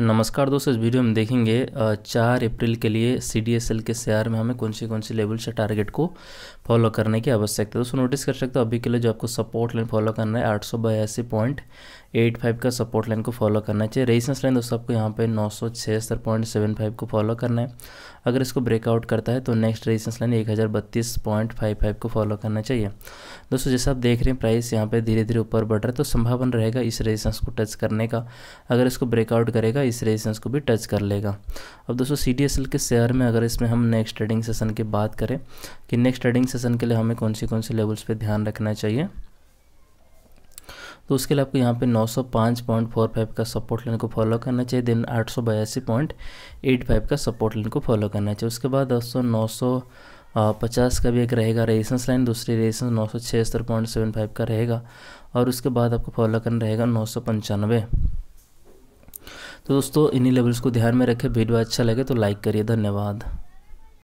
नमस्कार दोस्तों इस वीडियो में देखेंगे चार अप्रैल के लिए सी डी एस एल के शेयर में हमें कौन सी कौन सी लेवल से टारगेट को फॉलो करने की आवश्यकता है दोस्तों नोटिस कर सकते हो अभी के लिए जो आपको सपोर्ट लाइन फॉलो करना है आठ सौ बयासी पॉइंट एट फाइव का सपोर्ट लाइन को फॉलो करना चाहिए रेजिस्टेंस लाइन दोस्तों आपको यहाँ पे नौ सौ छिहत्तर पॉइंट सेवन फाइव को फॉलो करना है अगर इसको ब्रेकआउट करता है तो नेक्स्ट रेजिस्टेंस लाइन एक हज़ार बत्तीस पॉइंट फाइव फाइव को फॉलो करना चाहिए दोस्तों जैसा आप देख रहे हैं प्राइस यहाँ पर धीरे धीरे ऊपर बढ़ रहा है तो संभावना रहेगा इस रेजिस्टेंस को टच करने का अगर इसको ब्रेकआउट करेगा इस रेजिस्टेंस को भी टच कर लेगा अब दोस्तों सी के शेयर में अगर इसमें हम नेक्स्ट ट्रेडिंग सेशन की बात करें कि नेक्स्ट ट्रेडिंग सेशन के लिए हमें कौन सी कौन से लेवल्स पर ध्यान रखना चाहिए तो उसके लिए आपको यहाँ पे 905.45 का सपोर्ट लाइन को फॉलो करना चाहिए देन आठ का सपोर्ट लाइन को फॉलो करना चाहिए उसके बाद दोस्तों नौ पचास का भी एक रहेगा रेजिस्टेंस लाइन दूसरी रेजिस्टेंस नौ सौ छिहत्तर पॉइंट सेवन फाइव का रहेगा और उसके बाद आपको फॉलो करना रहेगा नौ सौ पंचानवे तो दोस्तों इन्हीं लेवल्स को ध्यान में रखें वीडियो अच्छा लगे तो लाइक करिए धन्यवाद